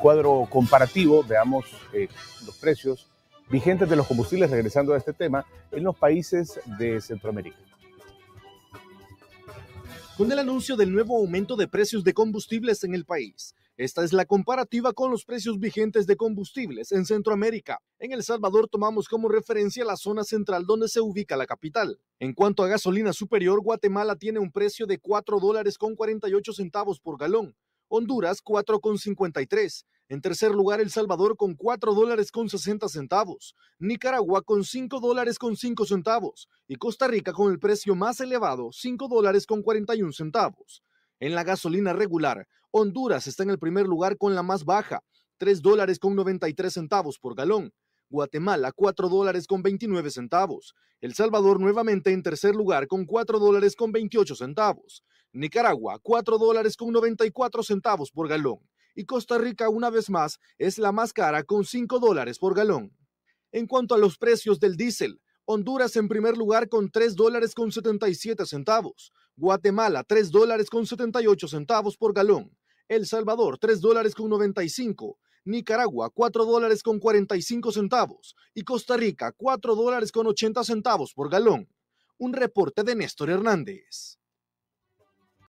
cuadro comparativo, veamos eh, los precios vigentes de los combustibles, regresando a este tema, en los países de Centroamérica. Con el anuncio del nuevo aumento de precios de combustibles en el país, esta es la comparativa con los precios vigentes de combustibles en Centroamérica. En El Salvador tomamos como referencia la zona central donde se ubica la capital. En cuanto a gasolina superior, Guatemala tiene un precio de 4 dólares con 48 centavos por galón, Honduras 4,53. En tercer lugar, El Salvador con 4 dólares con 60 centavos, Nicaragua con 5 dólares con 5 centavos y Costa Rica con el precio más elevado, 5 dólares con 41 centavos. En la gasolina regular, Honduras está en el primer lugar con la más baja, 3 dólares con 93 centavos por galón. Guatemala 4 dólares con 29 centavos. El Salvador nuevamente en tercer lugar con 4 dólares con 28 centavos. Nicaragua, 4 dólares con 94 centavos por galón. Y Costa Rica, una vez más, es la más cara con 5 dólares por galón. En cuanto a los precios del diésel, Honduras en primer lugar con 3 dólares con 77 centavos, Guatemala 3 dólares con 78 centavos por galón, El Salvador 3 dólares con 95, Nicaragua 4 dólares con 45 centavos y Costa Rica 4 dólares con 80 centavos por galón. Un reporte de Néstor Hernández.